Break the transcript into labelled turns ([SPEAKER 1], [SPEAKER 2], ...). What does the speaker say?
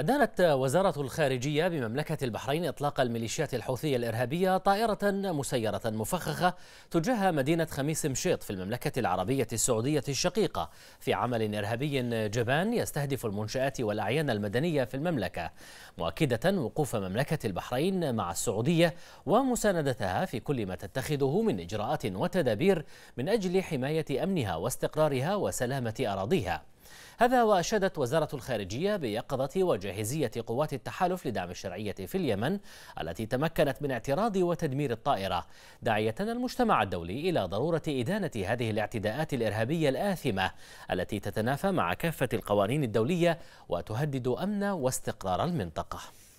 [SPEAKER 1] أدانت وزارة الخارجية بمملكة البحرين إطلاق الميليشيات الحوثية الإرهابية طائرة مسيرة مفخخة تجاه مدينة خميس مشيط في المملكة العربية السعودية الشقيقة في عمل إرهابي جبان يستهدف المنشآت والأعيان المدنية في المملكة مؤكدة وقوف مملكة البحرين مع السعودية ومساندتها في كل ما تتخذه من إجراءات وتدابير من أجل حماية أمنها واستقرارها وسلامة أراضيها هذا وأشادت وزارة الخارجية بيقظة وجاهزية قوات التحالف لدعم الشرعية في اليمن التي تمكنت من اعتراض وتدمير الطائرة داعية المجتمع الدولي إلى ضرورة إدانة هذه الاعتداءات الإرهابية الآثمة التي تتنافى مع كافة القوانين الدولية وتهدد أمن واستقرار المنطقة